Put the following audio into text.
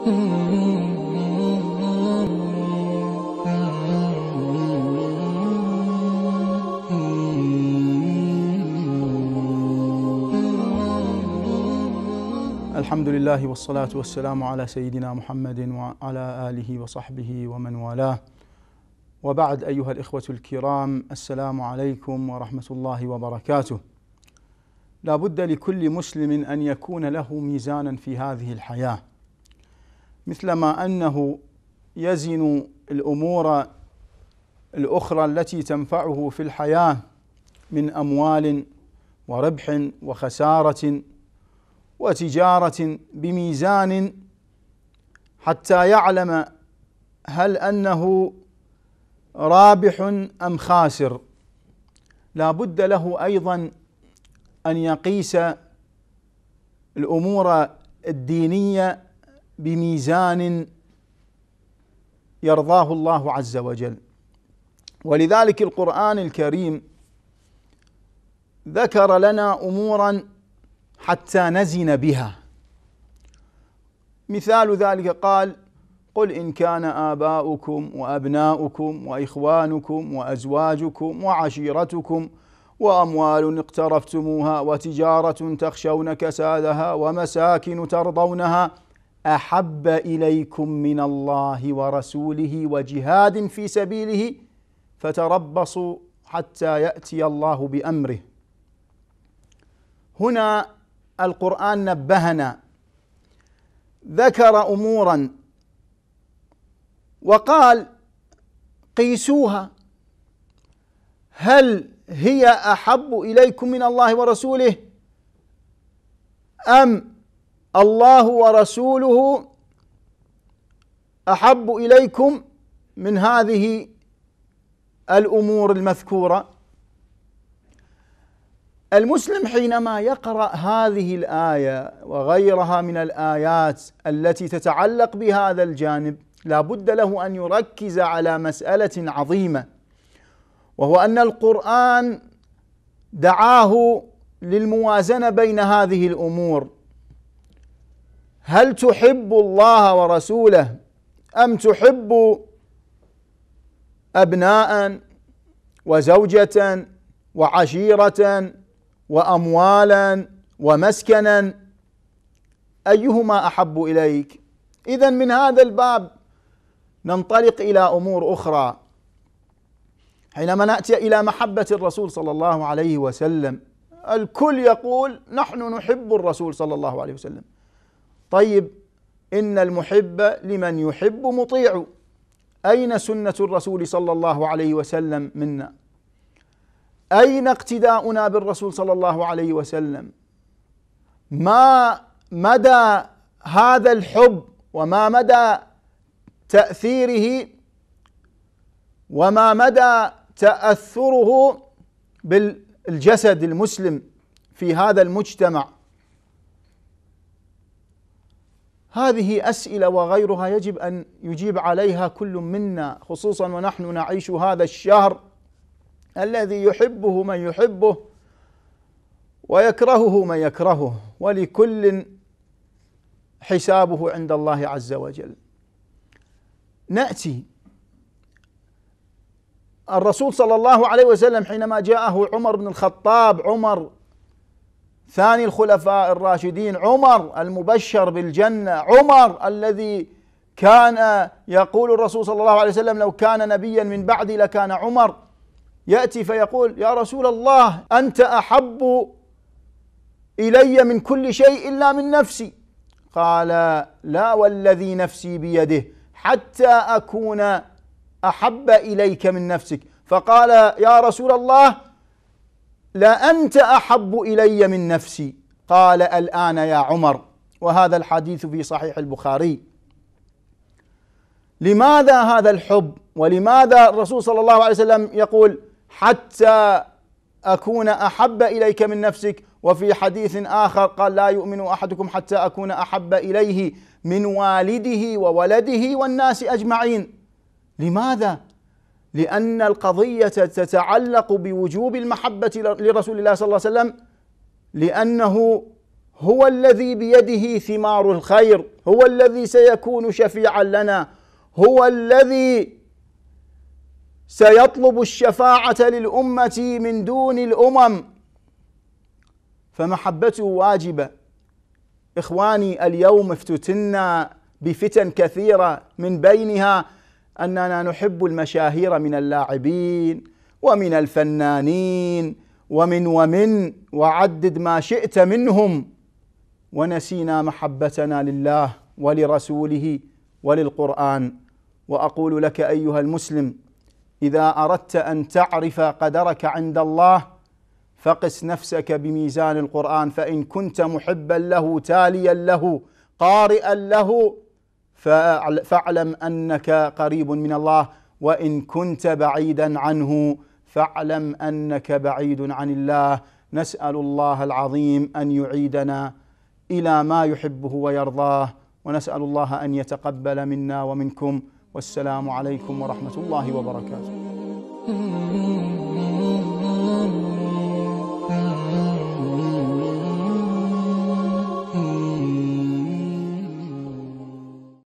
الحمد لله والصلاة والسلام على سيدنا محمد وعلى آله وصحبه ومن والاه وبعد أيها الإخوة الكرام السلام عليكم ورحمة الله وبركاته لا بد لكل مسلم أن يكون له ميزانا في هذه الحياة مثلما انه يزن الامور الاخرى التي تنفعه في الحياه من اموال وربح وخساره وتجاره بميزان حتى يعلم هل انه رابح ام خاسر لا بد له ايضا ان يقيس الامور الدينيه بميزان يرضاه الله عز وجل ولذلك القرآن الكريم ذكر لنا أمورا حتى نزن بها مثال ذلك قال قل إن كان آباؤكم وأبناؤكم وإخوانكم وأزواجكم وعشيرتكم وأموال اقترفتموها وتجارة تخشون كسادها ومساكن ترضونها احب اليكم من الله ورسوله وجهاد في سبيله فتربصوا حتى ياتي الله بامره هنا القران نبهنا ذكر امورا وقال قيسوها هل هي احب اليكم من الله ورسوله ام الله ورسوله احب اليكم من هذه الامور المذكوره المسلم حينما يقرا هذه الايه وغيرها من الايات التي تتعلق بهذا الجانب لا بد له ان يركز على مساله عظيمه وهو ان القران دعاه للموازنه بين هذه الامور هل تحب الله ورسوله أم تحب أبناء وزوجة وعشيرة وأموالا ومسكنا أيهما أحب إليك إذا من هذا الباب ننطلق إلى أمور أخرى حينما نأتي إلى محبة الرسول صلى الله عليه وسلم الكل يقول نحن نحب الرسول صلى الله عليه وسلم طيب إن المحب لمن يحب مطيع أين سنة الرسول صلى الله عليه وسلم منا أين اقتداؤنا بالرسول صلى الله عليه وسلم ما مدى هذا الحب وما مدى تأثيره وما مدى تأثره بالجسد المسلم في هذا المجتمع هذه اسئله وغيرها يجب ان يجيب عليها كل منا خصوصا ونحن نعيش هذا الشهر الذي يحبه من يحبه ويكرهه من يكرهه ولكل حسابه عند الله عز وجل ناتي الرسول صلى الله عليه وسلم حينما جاءه عمر بن الخطاب عمر ثاني الخلفاء الراشدين عمر المبشر بالجنة عمر الذي كان يقول الرسول صلى الله عليه وسلم لو كان نبيا من بعدي لكان عمر يأتي فيقول يا رسول الله أنت أحب إلي من كل شيء إلا من نفسي قال لا والذي نفسي بيده حتى أكون أحب إليك من نفسك فقال يا رسول الله لأنت أحب إلي من نفسي قال الآن يا عمر وهذا الحديث في صحيح البخاري لماذا هذا الحب ولماذا الرسول صلى الله عليه وسلم يقول حتى أكون أحب إليك من نفسك وفي حديث آخر قال لا يؤمن أحدكم حتى أكون أحب إليه من والده وولده والناس أجمعين لماذا؟ لأن القضية تتعلق بوجوب المحبة لرسول الله صلى الله عليه وسلم لأنه هو الذي بيده ثمار الخير هو الذي سيكون شفيعا لنا هو الذي سيطلب الشفاعة للأمة من دون الأمم فمحبته واجبة إخواني اليوم افتتنا بفتن كثيرة من بينها أننا نحب المشاهير من اللاعبين ومن الفنانين ومن ومن وعدد ما شئت منهم ونسينا محبتنا لله ولرسوله وللقرآن وأقول لك أيها المسلم إذا أردت أن تعرف قدرك عند الله فقس نفسك بميزان القرآن فإن كنت محبا له تاليا له قارئا له فاعلم انك قريب من الله وان كنت بعيدا عنه فاعلم انك بعيد عن الله نسال الله العظيم ان يعيدنا الى ما يحبه ويرضاه ونسال الله ان يتقبل منا ومنكم والسلام عليكم ورحمه الله وبركاته.